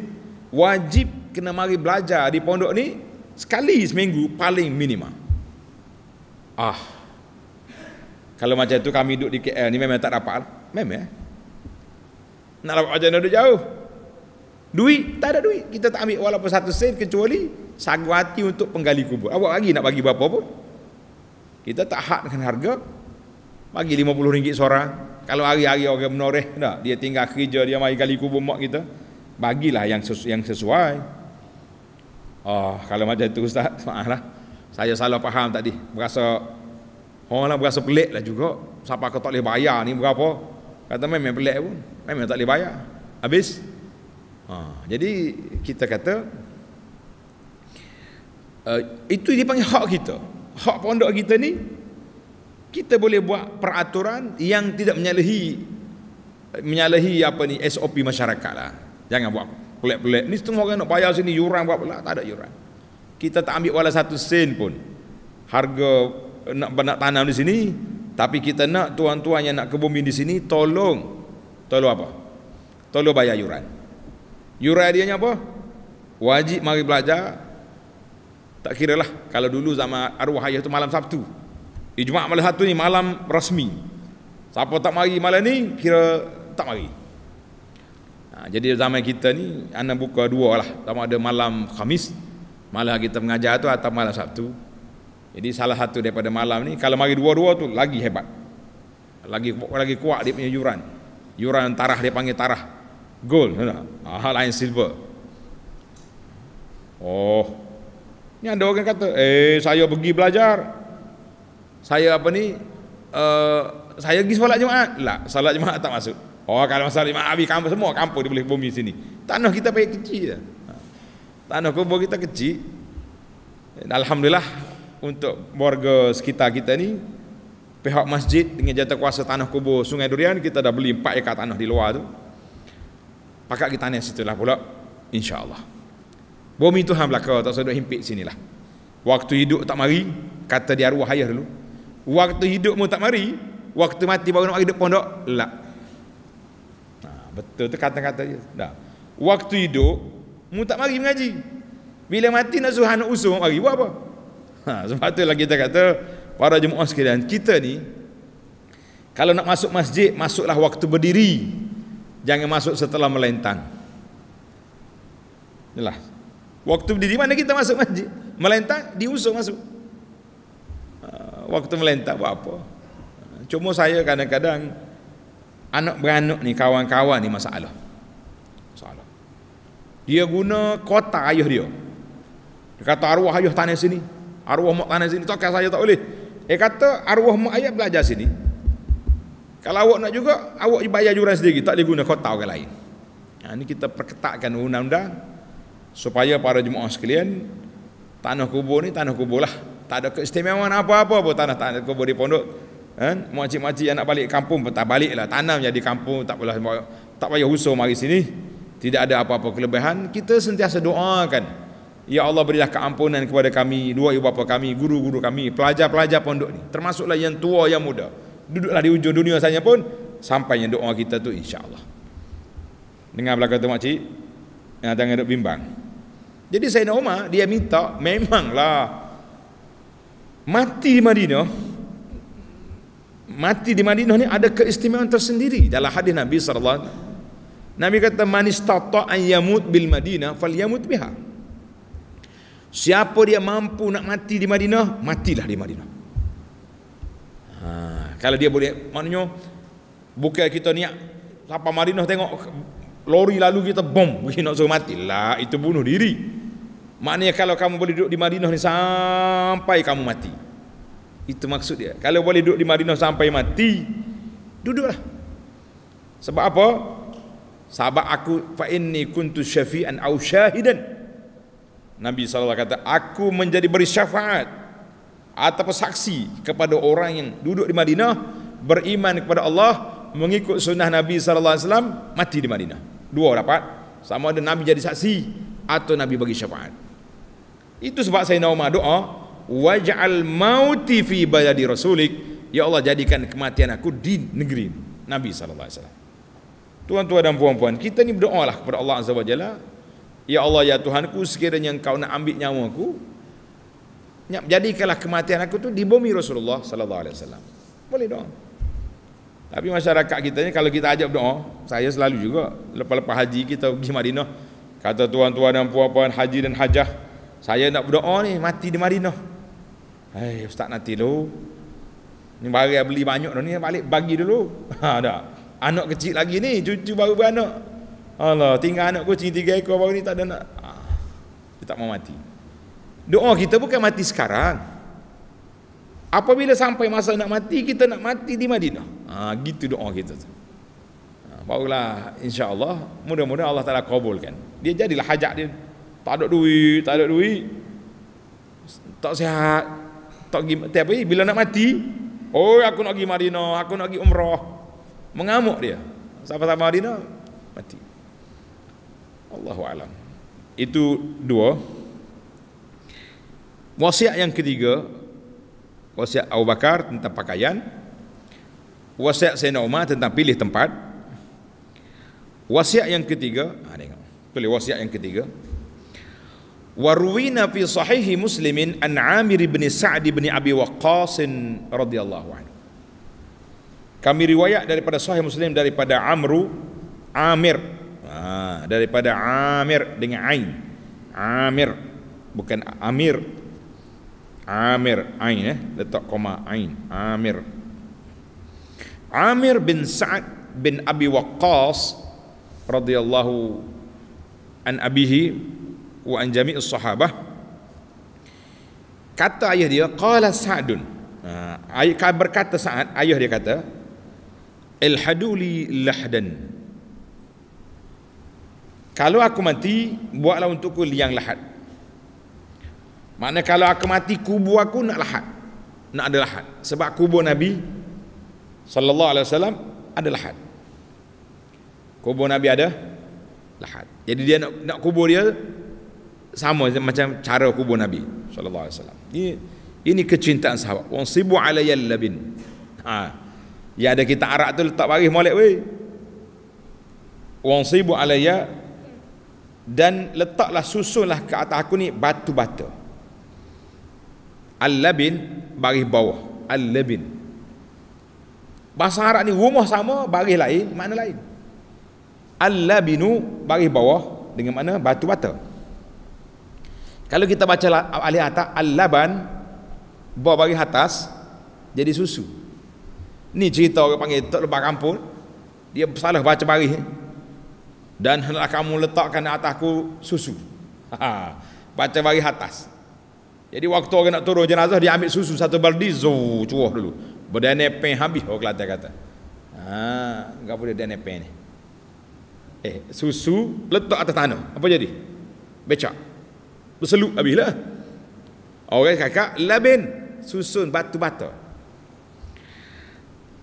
wajib kena mari belajar di pondok ni sekali seminggu paling minima ah kalau macam tu kami duduk di KL ni memang tak dapat memang eh? nak dapat macam ni jauh duit tak ada duit kita tak ambil walaupun satu sen kecuali sagu hati untuk penggali kubur awak lagi nak bagi berapa pun kita tak hak dengan harga bagi RM50 suara, Kalau hari-hari orang menoreh dah, dia tinggal kerja dia mari gali kubur mak kita. Bagilah yang sesu- yang sesuai. oh, kalau macam tu ustaz, maaflah. Saya salah faham tadi. Berasa oranglah berasa pelik lah juga. Siapa kau tak boleh bayar ni berapa? Kata memang pelik pun. Memang tak boleh bayar. Habis. Oh, jadi kita kata uh, itu dipanggil hak kita. Hak pondok kita ni kita boleh buat peraturan yang tidak menyalahi menyalahi apa ni SOP masyarakat lah. Jangan buat pelik-pelik. Ni semua orang nak bayar sini yuran buat pula, tak ada yuran. Kita tak ambil wala satu sen pun. Harga nak, nak tanam di sini, tapi kita nak tuan-tuan yang nak kebumi di sini tolong. Tolong apa? Tolong bayar yuran. Yuran dia ni apa? Wajib mari belajar. Tak kira lah kalau dulu zaman arwah ayah tu malam Sabtu. Ijma' malam satu ni malam rasmi. Siapa tak mari malam ni, kira tak mari. Ha, jadi zaman kita ni, anda buka dua lah. Sama ada malam khamis, malam kita mengajar tu atau malam Sabtu. Jadi salah satu daripada malam ni, kalau mari dua-dua tu lagi hebat. Lagi lagi kuat dia punya yuran. Yuran tarah dia panggil tarah. Gold. Ha, lain silver. Oh. Ni ada orang kata, eh saya pergi belajar saya apa ni uh, saya pergi solat Jumaat lah solat Jumaat tak masuk oh kalau masalah Jumaat habis kampung semua kampung di belah bumi sini tanah kita payah kecil ya. tanah kubur kita kecil Alhamdulillah untuk warga sekitar kita ni pihak masjid dengan jatuh kuasa tanah kubur Sungai Durian kita dah beli 4 ekar tanah di luar tu pakat kita situ lah pula insyaAllah bumi Tuhan belakang tak sedut himpit lah. waktu hidup tak mari kata dia arwah ayah dulu Waktu hidup mu tak mari, waktu mati baru nak hidup pondok. Lah. betul tu kata-kata dia. Dah. Waktu hidup mu tak mari mengaji. Bila mati nak suruh anak usung mari buat apa? Ha, sebab tu lagi kita kata para jemaah sekalian, kita ni kalau nak masuk masjid, masuklah waktu berdiri. Jangan masuk setelah melentang. Inilah. Waktu berdiri mana kita masuk masjid? Melentang diusung masuk waktu melayan tak buat apa cuma saya kadang-kadang anak beranak ni kawan-kawan ni masalah masalah dia guna kota ayah dia dia kata arwah ayah tanah sini arwah mak tanah sini tokah saya tak boleh dia kata arwah mak ayah belajar sini kalau awak nak juga awak bayar juran sendiri tak boleh guna kota orang lain nah, ha, ini kita perketatkan undang-undang supaya para jemaah sekalian tanah kubur ni tanah kubur lah tak ada keistimewaan apa-apa pun tanah tanah kubur di pondok kan eh? makcik-makcik yang nak balik kampung pun tak baliklah tanam jadi kampung tak boleh tak payah usah mari sini tidak ada apa-apa kelebihan kita sentiasa doakan ya Allah berilah keampunan kepada kami dua ibu bapa kami guru-guru kami pelajar-pelajar pondok ni termasuklah yang tua yang muda duduklah di ujung dunia saja pun sampai yang doa kita tu insyaallah dengar belaka tu makcik yang tangan duk bimbang jadi Sayyidina Umar dia minta memanglah mati di Madinah mati di Madinah ni ada keistimewaan tersendiri dalam hadis Nabi sallallahu alaihi wasallam Nabi kata man istata'a yamut bil Madinah fal yamut biha Siapa dia mampu nak mati di Madinah matilah di Madinah ha, kalau dia boleh maknanya bukan kita niat sampai Madinah tengok lori lalu kita bom kita nak suruh matilah itu bunuh diri Maknanya kalau kamu boleh duduk di Madinah ni sampai kamu mati. Itu maksud dia. Kalau boleh duduk di Madinah sampai mati, duduklah. Sebab apa? Sebab aku fa inni kuntu syafi'an aw syahidan. Nabi SAW kata, aku menjadi beri syafaat atau saksi kepada orang yang duduk di Madinah beriman kepada Allah mengikut sunnah Nabi saw mati di Madinah. Dua dapat. Sama ada Nabi jadi saksi atau Nabi bagi syafaat. Itu sebab Sayyidina Umar doa, waj'al tv fi di rasulik, ya Allah jadikan kematian aku di negeri Nabi sallallahu alaihi wasallam. Tuan-tuan dan puan-puan, kita ni berdoalah kepada Allah Azza wajalla Ya Allah ya Tuhanku, sekiranya Engkau nak ambil nyawaku, jadikanlah kematian aku tu di bumi Rasulullah sallallahu alaihi wasallam. Boleh doa. Tapi masyarakat kita ni kalau kita ajak berdoa saya selalu juga lepas-lepas haji kita pergi Madinah, kata tuan-tuan dan puan-puan haji dan hajah, saya nak berdoa ni mati di Madinah. Hai eh, hey, ustaz nanti dulu. Ni barang beli banyak dah ni balik bagi dulu. Ha dah. Anak kecil lagi ni, cucu baru beranak. Allah, tinggal anak kucing tiga ekor baru ni tak ada nak. Ha, dia tak mau mati. Doa kita bukan mati sekarang. Apabila sampai masa nak mati, kita nak mati di Madinah. Ha, gitu doa kita. Ha, barulah insya-Allah mudah-mudahan Allah Taala kabulkan. Dia jadilah hajat dia tak ada duit, tak ada duit. Tak sihat. Tak pergi mati apa? Bila nak mati, oh aku nak pergi Madinah, aku nak pergi umrah. Mengamuk dia. Siapa-siapa Madinah mati. Allahu alam. Itu dua. Wasiat yang ketiga, wasiat Abu Bakar tentang pakaian. Wasiat Sayyidina Umar tentang pilih tempat. Wasiat yang ketiga, ha, tengok. Tulis wasiat yang ketiga. Waruina fi Sahih Muslimin an Amir bin Sa'd bin Abi Waqqas radhiyallahu anhu. Kami riwayat daripada sahih Muslim daripada Amru Amir. Ha, daripada Amir dengan ain. Amir bukan Amir. Amir ain eh letak koma ain. Amir. Amir bin Sa'd bin Abi Waqqas radhiyallahu an abihi wa an jami'is sahabah kata ayah dia qala sa'dun ha ayah berkata saat ayah dia kata il haduli lahdan kalau aku mati buatlah untukku liang lahad makna kalau aku mati kubur aku nak lahad nak ada lahad sebab kubur nabi sallallahu alaihi wasallam ada lahad kubur nabi ada lahad jadi dia nak nak kubur dia sama macam cara kubur Nabi sallallahu alaihi wasallam. Ini ini kecintaan sahabat. Wa sibu alayyal labin. Ha. Ya ada kita Arab tu letak baris molek wey. Wa sibu alayya dan letaklah susunlah ke atas aku ni batu bata. Al labin baris bawah. Al labin. Bahasa Arab ni rumah sama baris lain makna lain. Al labinu baris bawah dengan makna batu bata. Kalau kita baca alih atas al-laban bawa bagi atas jadi susu. Ni cerita orang panggil tok lebak kampung. Dia salah baca bari. Eh. Dan hendak kamu letakkan atasku susu. Ha, baca bari atas. Jadi waktu orang nak turun jenazah dia ambil susu satu baldi zu cuah dulu. Berdana pen habis orang kelata kata. Ha, enggak boleh dana pen ni. Eh, susu letak atas tanah. Apa jadi? Becak berselup habislah orang kakak labin susun batu bata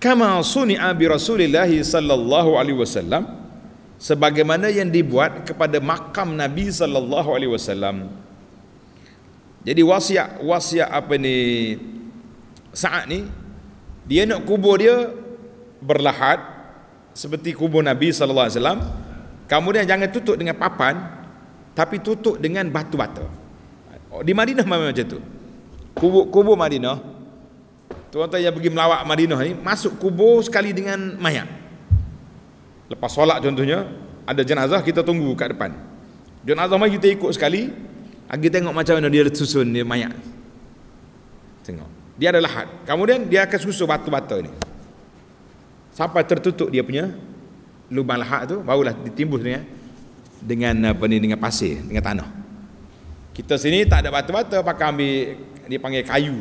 kama Suni Abi rasulillahi sallallahu alaihi wasallam sebagaimana yang dibuat kepada makam nabi sallallahu alaihi wasallam jadi wasiat wasiat apa ni saat ni dia nak kubur dia berlahat seperti kubur nabi sallallahu alaihi wasallam Kamu dia jangan tutup dengan papan tapi tutup dengan batu bata di Madinah memang macam tu kubur-kubur Madinah tuan-tuan yang pergi melawat Madinah ni masuk kubur sekali dengan mayat lepas solat contohnya ada jenazah kita tunggu kat depan jenazah mari kita ikut sekali kita tengok macam mana dia susun dia mayat tengok dia ada lahat kemudian dia akan susun batu-batu ni sampai tertutup dia punya lubang lahat tu barulah ditimbus ni eh dengan apa ni dengan pasir, dengan tanah. Kita sini tak ada batu-batu pakai ambil dia panggil kayu.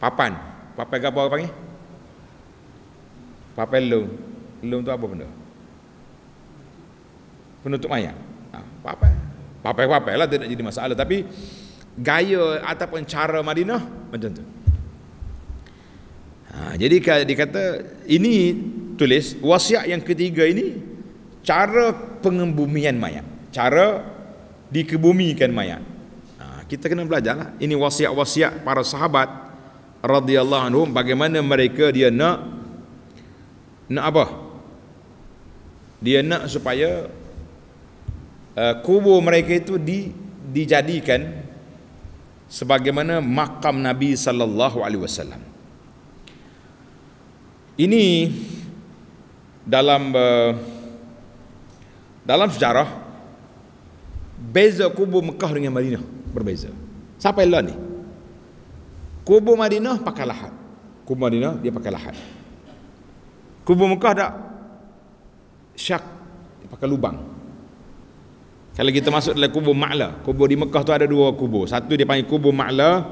Papan. Papan apa orang panggil? Papan lum. Lum tu apa benda? Penutup mayat. Ha, papan. Papan-papan lah tidak jadi masalah tapi gaya ataupun cara Madinah macam tu. Ha, jadi dikata ini tulis wasiat yang ketiga ini cara pengembumian mayat cara dikebumikan mayat ha, kita kena belajar lah ini wasiat-wasiat para sahabat radhiyallahu anhum bagaimana mereka dia nak nak apa dia nak supaya uh, kubur mereka itu di, dijadikan sebagaimana makam Nabi sallallahu alaihi wasallam. Ini dalam uh, dalam sejarah Beza kubur Mekah dengan Madinah Berbeza Siapa yang ni? Kubur Madinah pakai lahat Kubur Madinah dia pakai lahat Kubur Mekah tak? Syak Dia pakai lubang Kalau kita masuk dalam kubur Ma'la Kubur di Mekah tu ada dua kubur Satu dia panggil kubur Ma'la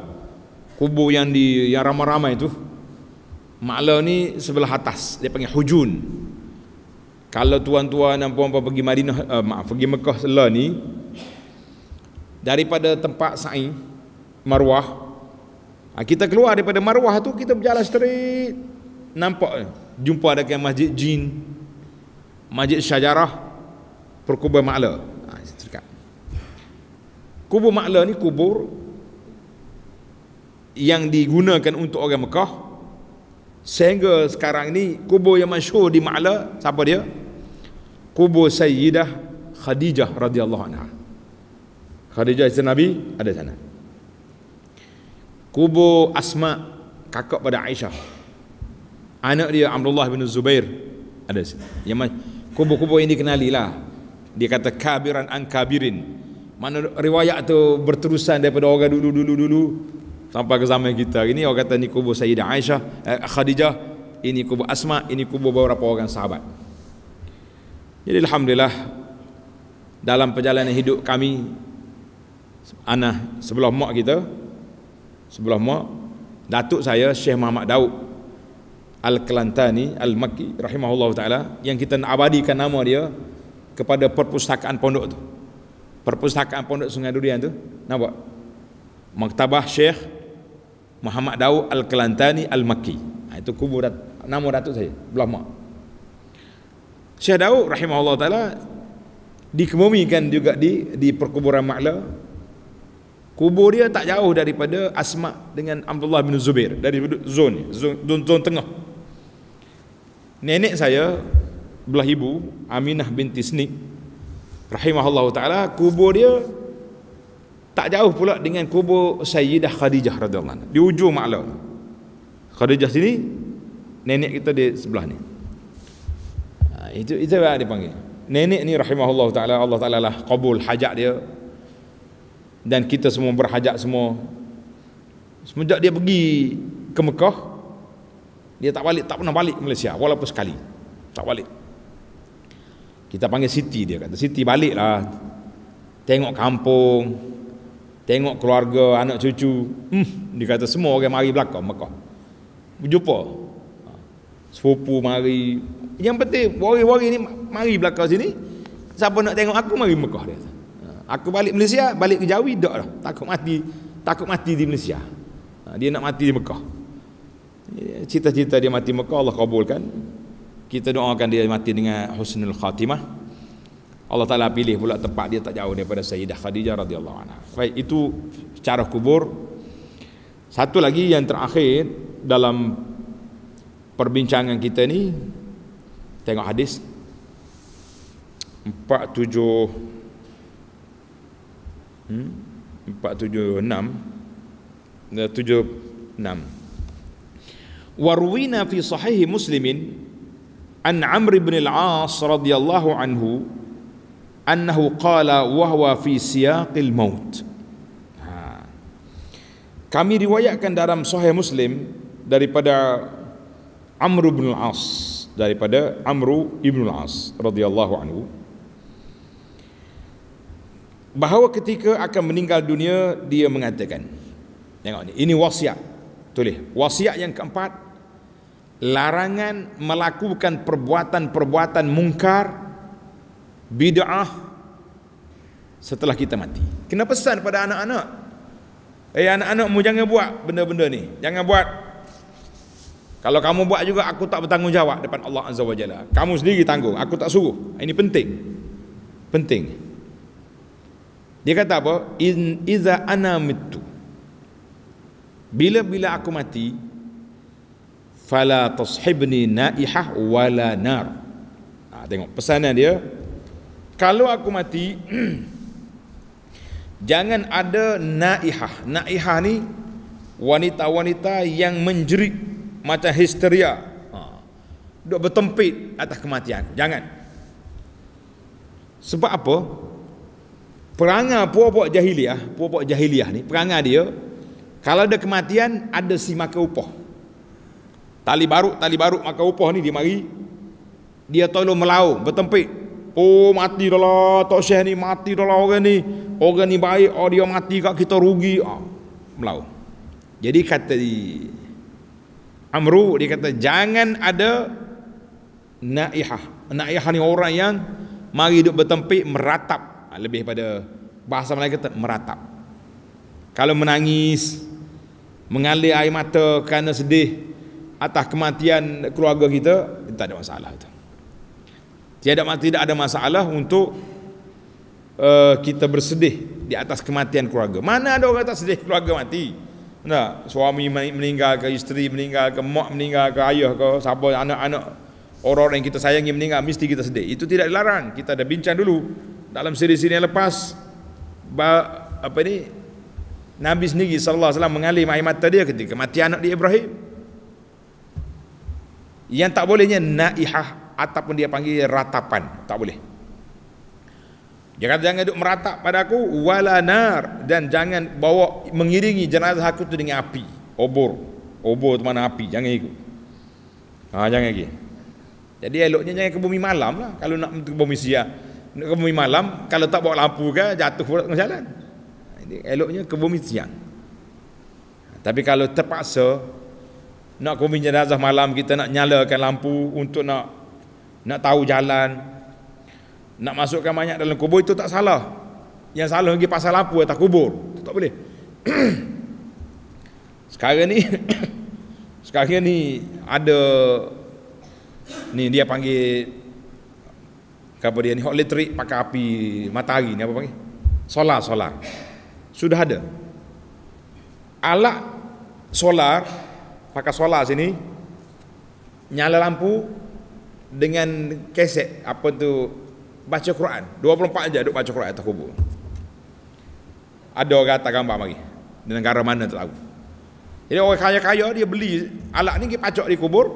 Kubur yang di yang ramai-ramai tu Ma'la ni sebelah atas Dia panggil Hujun kalau tuan-tuan dan puan-puan pergi Madinah uh, maaf pergi Mekah selah ni daripada tempat Sa'i Marwah ah, kita keluar daripada Marwah tu kita berjalan straight nampak eh, jumpa ada kan Masjid Jin Masjid sejarah Perkubur Ma'la ha, ah, Kubur Ma'la ni kubur yang digunakan untuk orang Mekah sehingga sekarang ni kubur yang masyur di Ma'la siapa dia? kubur Sayyidah Khadijah radhiyallahu anha. Khadijah isteri Nabi ada sana. Kubur Asma kakak pada Aisyah. Anak dia Abdullah bin Zubair ada sini. Yang mana kubur-kubur ini dikenali lah. Dia kata kabiran an kabirin. Mana riwayat tu berterusan daripada orang dulu-dulu-dulu sampai ke zaman kita. Ini orang kata ni kubur Sayyidah Aisyah, eh, Khadijah, ini kubur Asma, ini kubur beberapa orang sahabat. Jadi alhamdulillah dalam perjalanan hidup kami anak sebelah mak kita sebelah mak datuk saya Syekh Muhammad Daud Al-Kelantani Al-Makki rahimahullah taala yang kita abadikan nama dia kepada perpustakaan pondok tu. Perpustakaan pondok Sungai Durian tu nampak Maktabah Syekh Muhammad Daud Al-Kelantani Al-Makki. Ha, itu kubur dat- nama datuk saya, belah mak. Syekh Daud rahimahullah taala dikemumikan juga di di perkuburan Ma'la. Kubur dia tak jauh daripada Asma dengan Abdullah bin Zubair dari zon zon, zon tengah. Nenek saya belah ibu Aminah binti Snik rahimahullah taala kubur dia tak jauh pula dengan kubur Sayyidah Khadijah radhiyallahu anha di ujung Ma'la. Khadijah sini nenek kita di sebelah ni itu itu yang dia panggil. Nenek ni rahimahullah ta'ala Allah ta'ala lah kabul hajat dia Dan kita semua berhajat semua Semenjak dia pergi ke Mekah Dia tak balik, tak pernah balik ke Malaysia Walaupun sekali Tak balik Kita panggil Siti dia kata Siti balik lah. Tengok kampung Tengok keluarga, anak cucu hmm, Dia kata semua orang mari belakang Mekah Berjumpa ha. Sepupu mari yang penting wari-wari ni mari belakang sini siapa nak tengok aku mari Mekah dia aku balik Malaysia balik ke Jawi tak lah takut mati takut mati di Malaysia ha, dia nak mati di Mekah ya, cita-cita dia mati Mekah Allah kabulkan kita doakan dia mati dengan husnul khatimah Allah Ta'ala pilih pula tempat dia tak jauh daripada Sayyidah Khadijah radhiyallahu anha. Baik itu cara kubur. Satu lagi yang terakhir dalam perbincangan kita ni Tengok hadis 47 hmm, 476 76 Warwina fi sahih Muslimin an Amr bin al-As radhiyallahu anhu annahu qala wahwa huwa fi siyaqil maut ha. kami riwayatkan dalam sahih muslim daripada amr bin al-as daripada Amru ibnul As radhiyallahu anhu bahawa ketika akan meninggal dunia dia mengatakan tengok ni ini wasiat tulis wasiat yang keempat larangan melakukan perbuatan-perbuatan mungkar bid'ah setelah kita mati kena pesan pada anak-anak eh anak-anakmu jangan buat benda-benda ni jangan buat kalau kamu buat juga aku tak bertanggungjawab depan Allah Azza wa Jalla. Kamu sendiri tanggung, aku tak suruh. Ini penting. Penting. Dia kata apa? In iza ana mittu. Bila-bila aku mati, fala tashibni naihah wala nar. Ah tengok pesanan dia. Kalau aku mati, jangan ada naihah. Naihah ni wanita-wanita yang menjerit macam histeria ha. duk bertempit atas kematian jangan sebab apa perangai puak-puak jahiliah puak-puak jahiliah ni perangai dia kalau ada kematian ada si maka upah tali baruk tali baruk maka upah ni dia mari dia tolong melaung bertempit oh mati dah lah tok syekh ni mati dah lah orang ni orang ni baik oh dia mati kat kita rugi ah melaung jadi kata dia Amru dia kata jangan ada naihah. Naihah ni orang yang mari duduk bertempik meratap. Ha, lebih pada bahasa Melayu kata meratap. Kalau menangis, mengalir air mata kerana sedih atas kematian keluarga kita, itu tak ada masalah itu. Tiada tidak ada masalah untuk uh, kita bersedih di atas kematian keluarga. Mana ada orang tak sedih keluarga mati? Nah, suami meninggal ke isteri meninggal ke mak meninggal ke ayah ke siapa anak-anak orang yang kita sayangi meninggal mesti kita sedih. Itu tidak dilarang. Kita dah bincang dulu dalam siri-siri yang lepas apa ni Nabi sendiri sallallahu alaihi wasallam mengalir air mata dia ketika mati anak dia Ibrahim. Yang tak bolehnya naihah ataupun dia panggil ratapan, tak boleh. Dia kata jangan duduk meratap pada aku wala nar dan jangan bawa mengiringi jenazah aku tu dengan api, obor. Obor tu mana api, jangan ikut. Ha jangan lagi. Jadi eloknya jangan ke bumi malam lah kalau nak ke bumi siang. Nak ke bumi malam kalau tak bawa lampu ke jatuh pula tengah jalan. Ha, ini eloknya ke bumi siang. Ha, tapi kalau terpaksa nak ke bumi jenazah malam kita nak nyalakan lampu untuk nak nak tahu jalan, nak masukkan mayat dalam kubur itu tak salah yang salah lagi pasal lampu atas kubur itu tak boleh sekarang ni sekarang ni ada ni dia panggil apa dia ni hot electric pakai api matahari ni apa panggil solar solar sudah ada alat solar pakai solar sini nyala lampu dengan keset apa tu baca Quran 24 jam duduk baca Quran atas kubur ada orang kata gambar mari di negara mana tak tahu jadi orang kaya-kaya dia beli alat ni dia pacok di kubur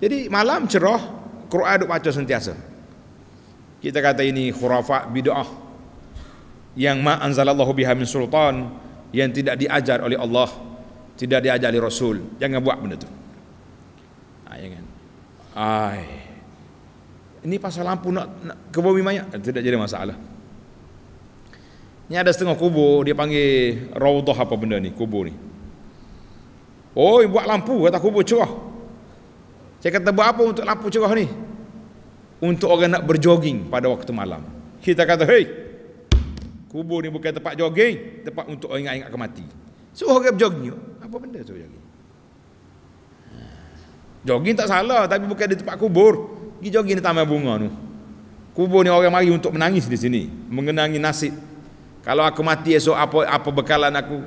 jadi malam cerah Quran duduk baca sentiasa kita kata ini khurafat bid'ah yang ma anzalallahu biha min sultan yang tidak diajar oleh Allah tidak diajar oleh Rasul jangan buat benda tu ah, ha, jangan ya ai ini pasal lampu nak, nak ke bumi banyak eh, Tidak jadi masalah Ini ada setengah kubur Dia panggil rawdah apa benda ni Kubur ni Oh buat lampu kata kubur cerah Saya kata buat apa untuk lampu cerah ni Untuk orang nak berjoging Pada waktu malam Kita kata hey Kubur ni bukan tempat jogging Tempat untuk orang ingat-ingat ke mati Suruh orang berjoging Apa benda suruh jogging ha. Jogging tak salah Tapi bukan di tempat kubur pergi jogging di taman bunga tu kubur ni orang mari untuk menangis di sini mengenangi nasib kalau aku mati esok apa apa bekalan aku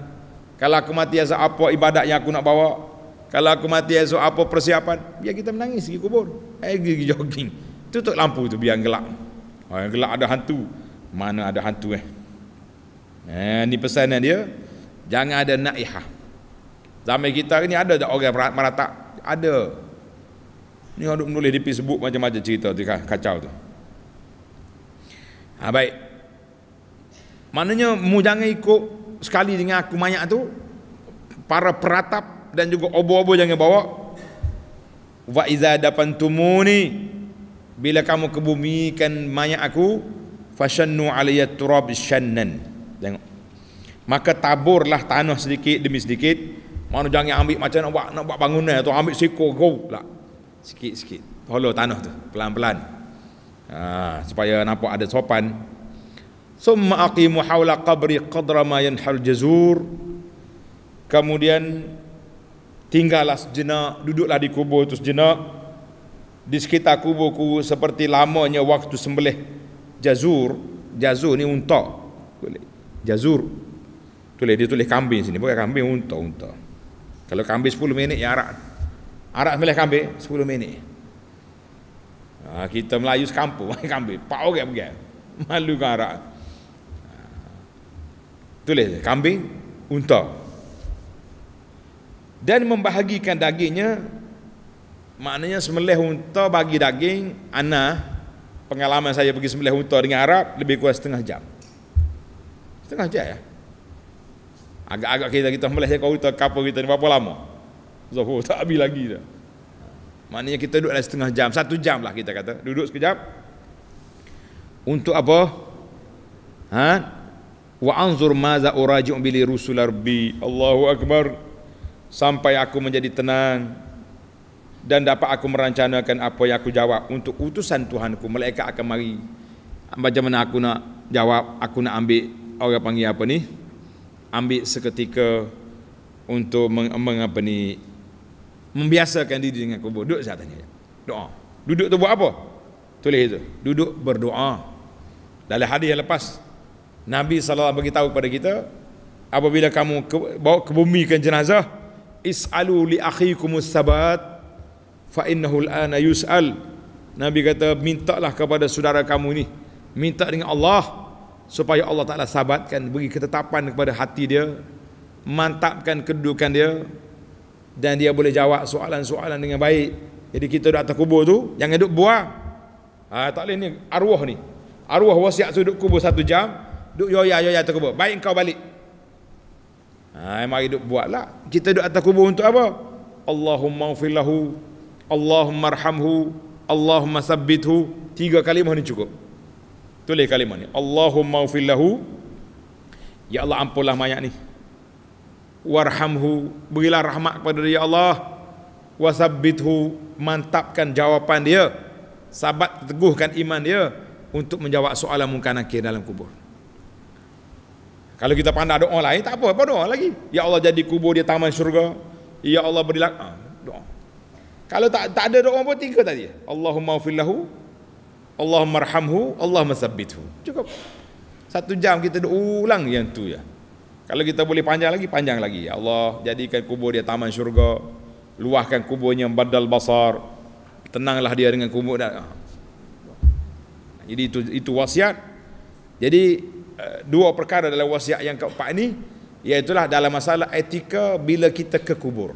kalau aku mati esok apa ibadat yang aku nak bawa kalau aku mati esok apa persiapan biar kita menangis di kubur eh pergi jogging tutup lampu tu biar gelap orang oh, gelap ada hantu mana ada hantu eh eh ni pesan dia jangan ada naihah zaman kita ni ada tak orang merata ada Ni orang duk menulis di Facebook macam-macam cerita tu kan, kacau tu. Ha, baik. Maknanya mu jangan ikut sekali dengan aku mayat tu para peratap dan juga obo-obo jangan bawa wa iza dapantumuni bila kamu kebumikan mayat aku fashannu alayya turab shannan tengok maka taburlah tanah sedikit demi sedikit mana jangan ambil macam nak buat nak buat bangunan tu ambil siko go lah sikit-sikit hollow tanah tu pelan-pelan ha, supaya nampak ada sopan summa aqimu hawla qabri qadra ma yanhal jazur kemudian tinggallah sejenak duduklah di kubur itu sejenak di sekitar kuburku seperti lamanya waktu sembelih jazur jazur ni unta jazur tulis dia tulis kambing sini bukan kambing unta unta kalau kambing 10 minit ya arak Arak sembelih kambing 10 minit. Ha, kita Melayu sekampung main kambing. Pak orang okay, pergi. Malu kan arak. Ah. Tulis kambing, unta. Dan membahagikan dagingnya maknanya sembelih unta bagi daging ana pengalaman saya pergi sembelih unta dengan Arab lebih kurang setengah jam. Setengah jam ya. Agak-agak kita kita sembelih saya kau unta kapo kita ni berapa lama? Zuhur tak habis lagi dah. Maknanya kita duduklah setengah jam, satu jam lah kita kata. Duduk sekejap. Untuk apa? Ha? Wa anzur maza uraji'u bili rusul rabbi. Allahu akbar. Sampai aku menjadi tenang dan dapat aku merancangkan apa yang aku jawab untuk utusan Tuhanku malaikat akan mari. Macam mana aku nak jawab? Aku nak ambil orang panggil apa ni? Ambil seketika untuk mengapa meng ni? membiasakan diri dengan kubur. Duduk saya tanya. Doa. Duduk tu buat apa? Tulis itu. Duduk berdoa. Dalam hadis yang lepas Nabi SAW beritahu kepada kita apabila kamu ke, bawa ke bumi kan jenazah is'alu li akhikum sabat fa innahu al'ana yus'al. Nabi kata mintalah kepada saudara kamu ni, Minta dengan Allah supaya Allah Taala sabatkan bagi ketetapan kepada hati dia, mantapkan kedudukan dia, dan dia boleh jawab soalan-soalan dengan baik. Jadi kita duduk atas kubur tu, jangan duduk buah. Ha, tak boleh ni, arwah ni. Arwah wasiat tu duduk kubur satu jam, duduk yoya-yoya atas kubur. Baik kau balik. Ha, mari hidup buat lah. Kita duduk atas kubur untuk apa? Allahumma ufillahu, Allahumma arhamhu, Allahumma sabbithu. Tiga kalimah ni cukup. Tulis kalimah ni. Allahumma ufillahu, Ya Allah ampunlah mayat ni warhamhu berilah rahmat kepada dia ya Allah wasabbithu mantapkan jawapan dia sabat teguhkan iman dia untuk menjawab soalan muka nakir dalam kubur kalau kita pandai doa lain tak apa apa doa lagi ya Allah jadi kubur dia taman syurga ya Allah berilah ha, doa kalau tak tak ada doa pun tiga tadi Allahumma filahu Allahumma rahamhu Allahumma sabbithu cukup satu jam kita ulang yang tu ya. Kalau kita boleh panjang lagi, panjang lagi. Ya Allah, jadikan kubur dia taman syurga. Luahkan kuburnya badal basar. Tenanglah dia dengan kubur. Jadi itu, itu wasiat. Jadi eh, dua perkara dalam wasiat yang keempat ini. Iaitulah dalam masalah etika bila kita ke kubur.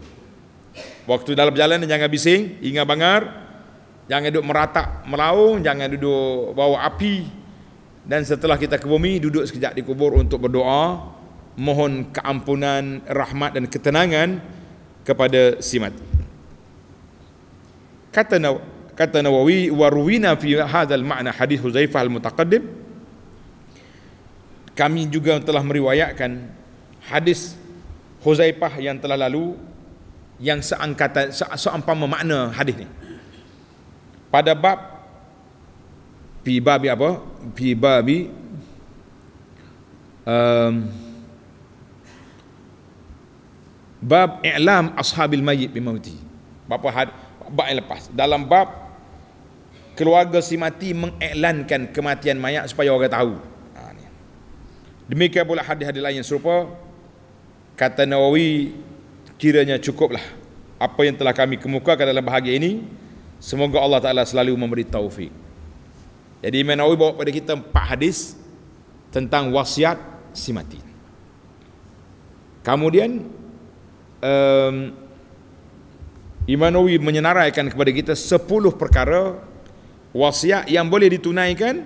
Waktu dalam jalan jangan bising, ingat bangar. Jangan duduk meratak, melaung. Jangan duduk bawa api. Dan setelah kita ke bumi, duduk sekejap di kubur untuk berdoa mohon keampunan, rahmat dan ketenangan kepada si mati. Kata kata Nawawi warwina fi hadzal makna hadis Huzaifah al-Mutaqaddim kami juga telah meriwayatkan hadis Huzaifah yang telah lalu yang seangkata seumpama makna hadis ni pada bab pi babi apa pi babi um, bab i'lam ashabil mayyit bimauti bab had bab yang lepas dalam bab keluarga si mati mengiklankan kematian mayat supaya orang tahu ha, ni. demikian pula hadis-hadis lain yang serupa kata Nawawi kiranya cukuplah apa yang telah kami kemukakan dalam bahagian ini semoga Allah Ta'ala selalu memberi taufik jadi Imam Nawawi bawa kepada kita empat hadis tentang wasiat si mati kemudian um, Imanowi menyenaraikan kepada kita 10 perkara wasiat yang boleh ditunaikan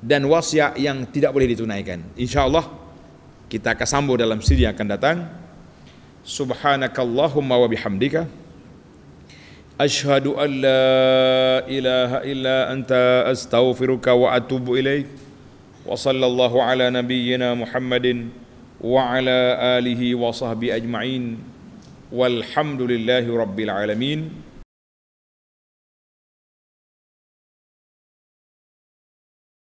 dan wasiat yang tidak boleh ditunaikan. InsyaAllah kita akan sambung dalam siri yang akan datang. Subhanakallahumma wa bihamdika. Ashadu an la ilaha illa anta astaghfiruka wa atubu ilaih. Wa sallallahu ala nabiyyina Muhammadin wa ala alihi wa sahbi ajma'in walhamdulillahi rabbil alamin